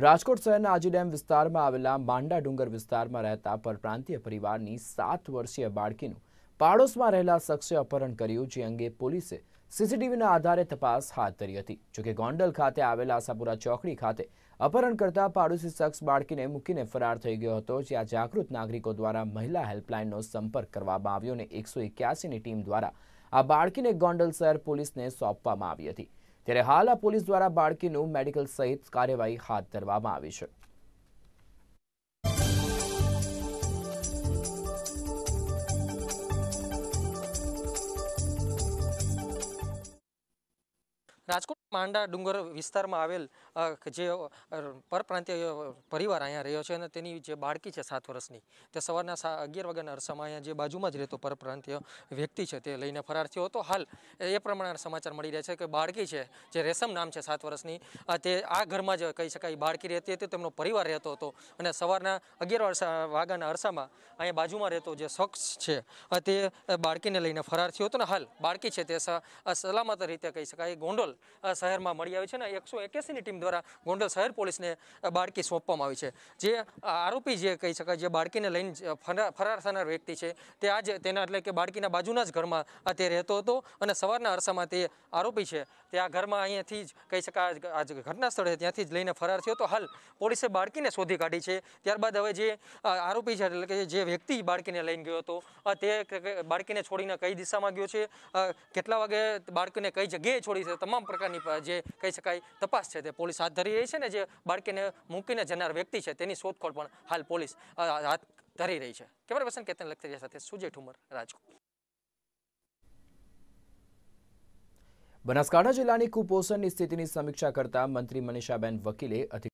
રાજકોટ શહેરના આજીડેમ વિસ્તારમાં આવેલા માંડા ડુંગર વિસ્તારમાં રહેતા પરપ્રાંતીય પરિવારની સાત વર્ષીય બાળકીનું પાડોશમાં રહેલા શખ્સે અપહરણ કર્યું જે અંગે પોલીસે સીસીટીવીના આધારે તપાસ હાથ ધરી હતી જોકે ગોંડલ ખાતે આવેલા આશાપુરા ચોકડી ખાતે અપહરણ કરતા પાડોશી શખ્સ બાળકીને મૂકીને ફરાર થઈ ગયો હતો જ્યાં જાગૃત નાગરિકો દ્વારા મહિલા હેલ્પલાઇનનો સંપર્ક કરવામાં આવ્યો અને એકસો એક્યાસીની ટીમ દ્વારા આ બાળકીને ગોંડલ શહેર પોલીસને સોંપવામાં આવી હતી ત્યારે હાલ આ પોલીસ દ્વારા બાળકીનું મેડિકલ સહિત કાર્યવાહી હાથ ધરવામાં આવી છે રાજકોટ માંડા ડુંગર વિસ્તારમાં આવેલ જે પરપ્રાંતીય પરિવાર અહીંયા રહ્યો છે અને તેની જે બાળકી છે સાત વર્ષની તે સવારના અગિયાર વાગ્યાના અરસામાં અહીંયા જે બાજુમાં જ રહેતો પરપ્રાંતિય વ્યક્તિ છે તે લઈને ફરાર થયો હતો હાલ એ પ્રમાણે સમાચાર મળી રહ્યા છે કે બાળકી છે જે રેશમ નામ છે સાત વર્ષની તે આ ઘરમાં જ કહી શકાય બાળકી રહેતી હતી તેમનો પરિવાર રહેતો હતો અને સવારના અગિયાર વાગ્યાના અરસામાં અહીંયા બાજુમાં રહેતો જે શખ્સ છે તે બાળકીને લઈને ફરાર થયો હતો ને હાલ બાળકી છે તે સલામત રીતે કહી શકાય ગોંડલ શહેરમાં મળી આવી છે અને એકસો એકસીની ટીમ દ્વારા ગોંડલ શહેર પોલીસને બાળકી સોંપવામાં આવી છે જે આરોપી જે કહી શકાય જે બાળકીને લઈને ફરાર થનાર વ્યક્તિ છે તે આજ તેના એટલે કે બાળકીના બાજુના જ ઘરમાં તે રહેતો હતો અને સવારના અરસામાં તે આરોપી છે તે આ ઘરમાં અહીંયાથી જ કહી શકાય આજ ઘટના સ્થળે ત્યાંથી જ લઈને ફરાર થયો તો હાલ પોલીસે બાળકીને શોધી કાઢી છે ત્યારબાદ હવે જે આરોપી છે એટલે કે જે વ્યક્તિ બાળકીને લઈને ગયો હતો તે બાળકીને છોડીને કઈ દિશામાં ગયો છે કેટલા વાગે બાળકીને કઈ જગ્યાએ છોડી છે તમામ તમામ પ્રકારની જે કહી શકાય તપાસ છે તે પોલીસ હાથ ધરી રહી છે ને જે બાળકીને મૂકીને જનાર વ્યક્તિ છે તેની શોધખોળ પણ હાલ પોલીસ હાથ ધરી રહી છે કેમેરા પર્સન કેતન લખતરિયા સાથે સુજય ઠુમર રાજકોટ બનાસકાંઠા જિલ્લાની કુપોષણની સ્થિતિની સમીક્ષા કરતા મંત્રી મનીષાબેન વકીલે